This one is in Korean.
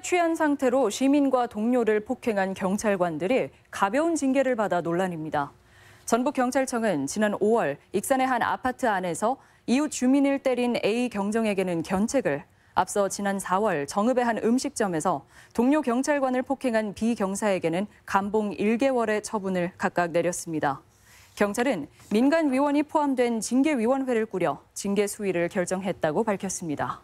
취한 상태로 시민과 동료를 폭행한 경찰관들이 가벼운 징계를 받아 논란입니다. 전북경찰청은 지난 5월 익산의 한 아파트 안에서 이웃 주민을 때린 A 경정에게는 견책을, 앞서 지난 4월 정읍의 한 음식점에서 동료 경찰관을 폭행한 B 경사에게는 감봉 1개월의 처분을 각각 내렸습니다. 경찰은 민간 위원이 포함된 징계위원회를 꾸려 징계 수위를 결정했다고 밝혔습니다.